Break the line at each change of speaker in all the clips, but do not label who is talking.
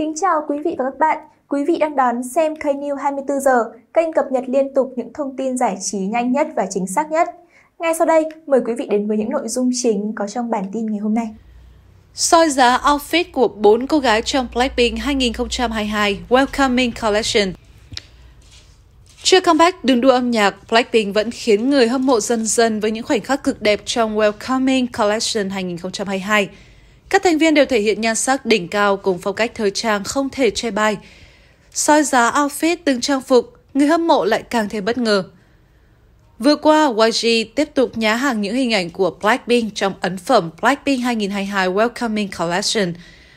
Kính chào quý vị và các bạn. Quý vị đang đón xem kênh New 24 giờ, kênh cập nhật liên tục những thông tin giải trí nhanh nhất và chính xác nhất. Ngay sau đây, mời quý vị đến với những nội dung chính có trong bản tin ngày hôm nay. Soi giá outfit của 4 cô gái trong Blackpink 2022 Welcoming Collection chưa comeback đường đua âm nhạc, Blackpink vẫn khiến người hâm mộ dần dần với những khoảnh khắc cực đẹp trong Welcoming Collection 2022. Các thành viên đều thể hiện nhan sắc đỉnh cao cùng phong cách thời trang không thể che bai. Soi giá outfit từng trang phục, người hâm mộ lại càng thêm bất ngờ. Vừa qua, YG tiếp tục nhá hàng những hình ảnh của Blackpink trong ấn phẩm Blackpink 2022 Welcoming Collection.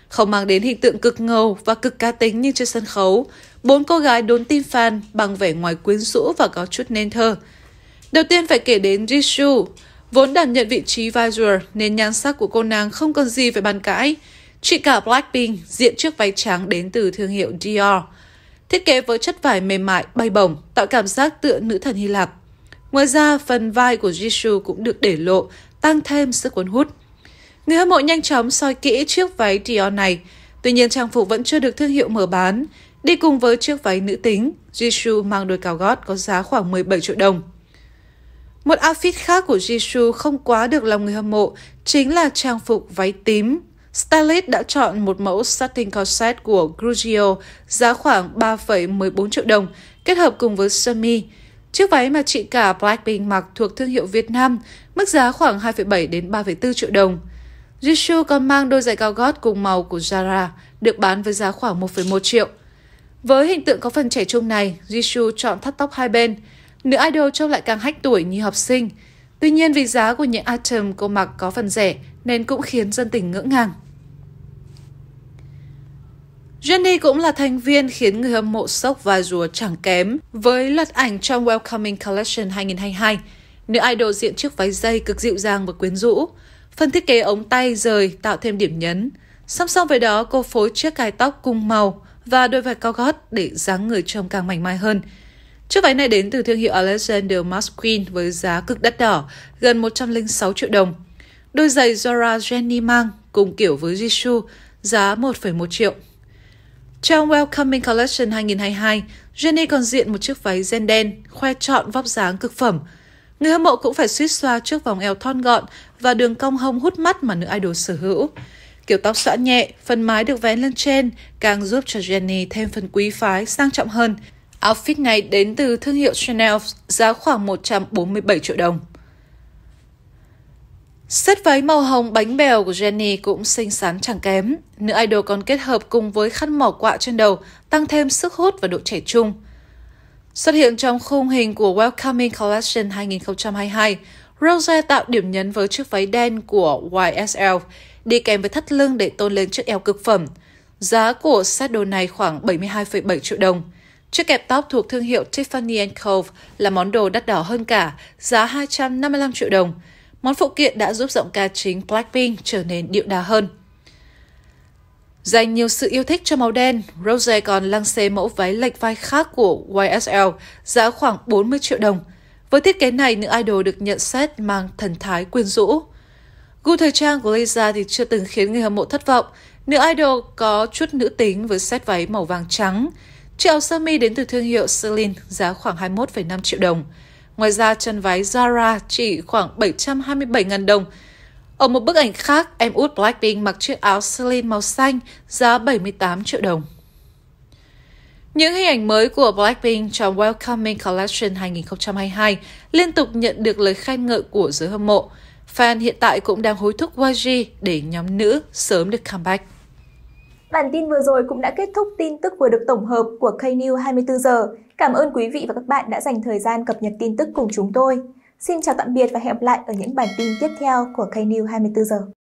Không mang đến hình tượng cực ngầu và cực cá tính như trên sân khấu, bốn cô gái đốn tim fan bằng vẻ ngoài quyến rũ và có chút nên thơ. Đầu tiên phải kể đến Jisoo, Vốn đảm nhận vị trí Visor nên nhan sắc của cô nàng không còn gì phải bàn cãi. Chị cả Blackpink diện chiếc váy trắng đến từ thương hiệu Dior. Thiết kế với chất vải mềm mại, bay bổng, tạo cảm giác tựa nữ thần Hy Lạp. Ngoài ra, phần vai của Jisoo cũng được để lộ, tăng thêm sức cuốn hút. Người hâm mộ nhanh chóng soi kỹ chiếc váy Dior này. Tuy nhiên, trang phục vẫn chưa được thương hiệu mở bán. Đi cùng với chiếc váy nữ tính, Jisoo mang đôi cao gót có giá khoảng 17 triệu đồng. Một outfit khác của Jisoo không quá được lòng người hâm mộ chính là trang phục váy tím. Stylist đã chọn một mẫu satin corset của Grugio giá khoảng 3,14 triệu đồng, kết hợp cùng với sơ mi. Chiếc váy mà chị cả Blackpink mặc thuộc thương hiệu Việt Nam, mức giá khoảng 2,7 đến 3,4 triệu đồng. Jisoo còn mang đôi giày cao gót cùng màu của Zara, được bán với giá khoảng 1,1 triệu. Với hình tượng có phần trẻ trung này, Jisoo chọn thắt tóc hai bên. Nữ idol trông lại càng hách tuổi như học sinh. Tuy nhiên vì giá của những item cô mặc có phần rẻ nên cũng khiến dân tình ngỡ ngàng. Jenny cũng là thành viên khiến người hâm mộ sốc và rùa chẳng kém với loạt ảnh trong Welcoming Collection 2022. Nữ idol diện chiếc váy dây cực dịu dàng và quyến rũ. Phần thiết kế ống tay rời tạo thêm điểm nhấn. Song song với đó, cô phối chiếc cài tóc cùng màu và đôi vải cao gót để dáng người trông càng mảnh mai hơn – Chiếc váy này đến từ thương hiệu Alexander McQueen với giá cực đắt đỏ, gần 106 triệu đồng. Đôi giày Zara Jenny mang cùng kiểu với Jisoo, giá 1,1 triệu. Trong Welcoming Collection 2022, Jenny còn diện một chiếc váy gen đen, khoe trọn vóc dáng cực phẩm. Người hâm mộ cũng phải suýt xoa trước vòng eo thon gọn và đường cong hông hút mắt mà nữ idol sở hữu. Kiểu tóc xõa nhẹ, phần mái được vén lên trên càng giúp cho Jenny thêm phần quý phái sang trọng hơn. Outfit này đến từ thương hiệu Chanel giá khoảng 147 triệu đồng. Set váy màu hồng bánh bèo của Jenny cũng xinh xắn chẳng kém. Nữ idol còn kết hợp cùng với khăn mỏ quạ trên đầu, tăng thêm sức hút và độ trẻ trung. Xuất hiện trong khung hình của Welcoming Collection 2022, Rose tạo điểm nhấn với chiếc váy đen của YSL, đi kèm với thắt lưng để tôn lên chiếc eo cực phẩm. Giá của set đồ này khoảng 72,7 triệu đồng. Chiếc kẹp tóc thuộc thương hiệu Tiffany Co. là món đồ đắt đỏ hơn cả, giá 255 triệu đồng. Món phụ kiện đã giúp giọng ca chính Blackpink trở nên điệu đà hơn. Dành nhiều sự yêu thích cho màu đen, Rose còn lăng xê mẫu váy lệch vai khác của YSL, giá khoảng 40 triệu đồng. Với thiết kế này, nữ idol được nhận xét mang thần thái quyến rũ. Gu thời trang của Lisa thì chưa từng khiến người hâm mộ thất vọng. Nữ idol có chút nữ tính với set váy màu vàng trắng, Chiếc áo sơ mi đến từ thương hiệu Celine giá khoảng 21,5 triệu đồng. Ngoài ra, chân váy Zara chỉ khoảng 727.000 đồng. Ở một bức ảnh khác, em út Blackpink mặc chiếc áo Celine màu xanh giá 78 triệu đồng. Những hình ảnh mới của Blackpink trong Welcoming Collection 2022 liên tục nhận được lời khen ngợi của giới hâm mộ. Fan hiện tại cũng đang hối thúc YG để nhóm nữ sớm được comeback. Bản tin vừa rồi cũng đã kết thúc tin tức vừa được tổng hợp của Knew 24 giờ. Cảm ơn quý vị và các bạn đã dành thời gian cập nhật tin tức cùng chúng tôi. Xin chào tạm biệt và hẹn gặp lại ở những bản tin tiếp theo của Knew 24 giờ.